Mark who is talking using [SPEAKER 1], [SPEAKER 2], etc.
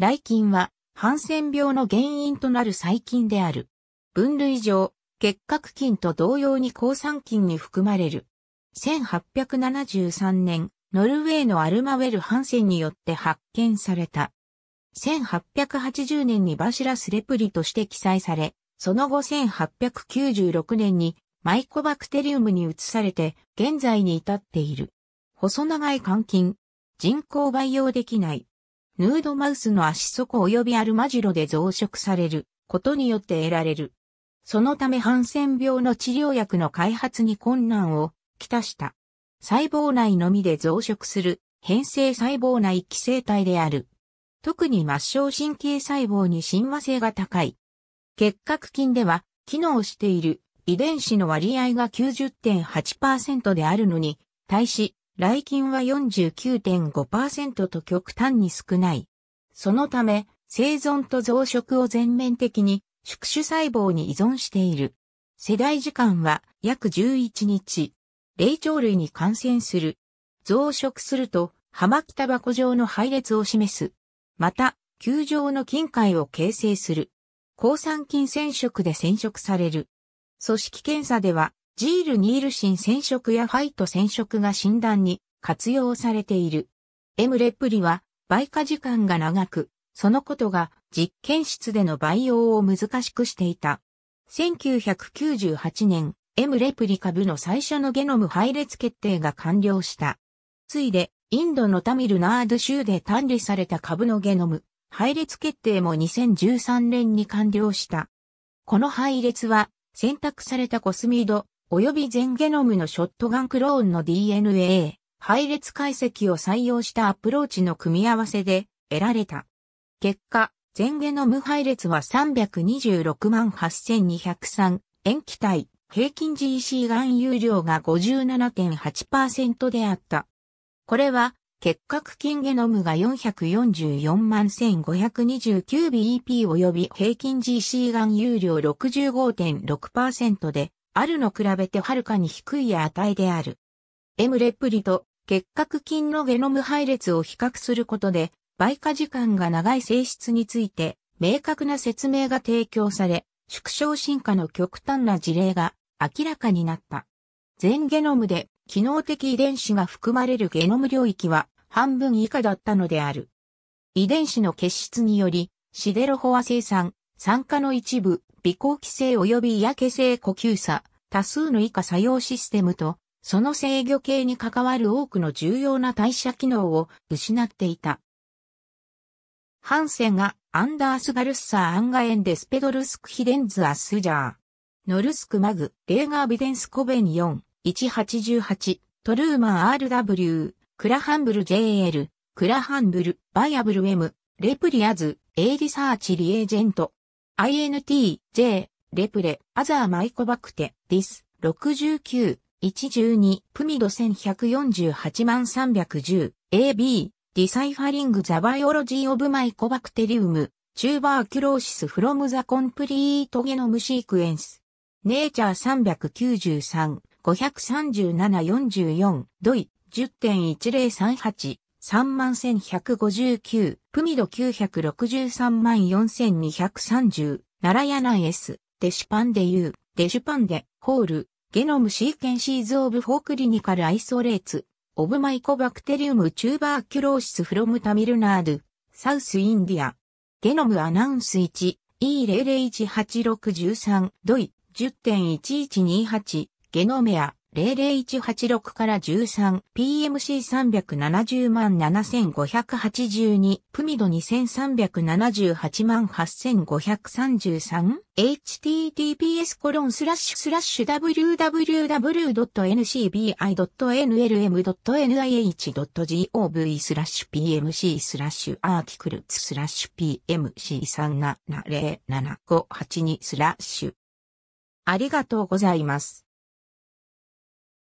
[SPEAKER 1] 雷菌は、ハンセン病の原因となる細菌である。分類上、結核菌と同様に抗酸菌に含まれる。1873年、ノルウェーのアルマウェル・ハンセンによって発見された。1880年にバシラスレプリとして記載され、その後1896年にマイコバクテリウムに移されて現在に至っている。細長い肝菌、人工培養できない、ヌードマウスの足底及びアルマジロで増殖されることによって得られる。そのためハンセン病の治療薬の開発に困難をきたした。細胞内のみで増殖する変性細胞内寄生体である。特に末梢神経細胞に親和性が高い。結核菌では機能している遺伝子の割合が90.8%であるのに、対し来菌は49.5%と極端に少ない。そのため、生存と増殖を全面的に宿主細胞に依存している。世代時間は約11日。霊長類に感染する。増殖すると、葉巻タバコ状の配列を示す。また、球状の菌界を形成する。抗酸菌染色で染色される。組織検査では、ジールニールシン染色やファイト染色が診断に活用されている。エムレプリは倍化時間が長く、そのことが実験室での培養を難しくしていた。1998年、エムレプリ株の最初のゲノム配列決定が完了した。ついで、インドのタミルナード州で単理された株のゲノム、配列決定も2013年に完了した。この配列は、選択されたコスミード、及び全ゲノムのショットガンクローンの DNA、配列解析を採用したアプローチの組み合わせで得られた。結果、全ゲノム配列は326万8203塩基体、平均 GC 含有量が57.8%であった。これは、結核菌ゲノムが444万1529 BEP 及び平均 GC 含有量65.6%で、あるの比べてはるかに低い値である。M レプリと結核菌のゲノム配列を比較することで、倍化時間が長い性質について、明確な説明が提供され、縮小進化の極端な事例が明らかになった。全ゲノムで機能的遺伝子が含まれるゲノム領域は半分以下だったのである。遺伝子の結質により、シデロホア生産、酸化の一部、微光規制及び嫌気性呼吸差、多数の以下作用システムと、その制御系に関わる多くの重要な代謝機能を失っていた。ハンセンがアンダースガルッサーアンガエンデスペドルスクヒデンズアスジャー。ノルスクマグ、レーガービデンスコベン4、1 8 8トルーマン RW、クラハンブル JL、クラハンブル、バイアブル M、レプリアズ、エイリサーチリエージェント、INT、J、レプレ、アザーマイコバクテ、ディス、69、112、プミド1148万310、AB、ディサイファリングザバイオロジーオブマイコバクテリウム、チューバーキュローシスフロムザコンプリートゲノムシークエンス。ネイチャー393、53744、ドイ、10.1038、31159、組度963万4230、奈良ヤナエス、デシュパンデユー、デシュパンデ、ホール、ゲノムシーケンシーズ・オブ・フォークリニカル・アイソレーツ、オブ・マイコバクテリウム・チューバーキュローシス・フロム・タミルナード、サウス・インディア。ゲノム・アナウンス 1E0018613、ドイ、10.1128、ゲノメア。00186から13、PMC370 万7582、プミド2378万 8533? https コロンスラッシュスラッシュ www.ncbi.nlm.nih.gov スラッシュ pmc スラッシュアーティクルツスラッシュ pmc370758 2スラッシュありがとうございます。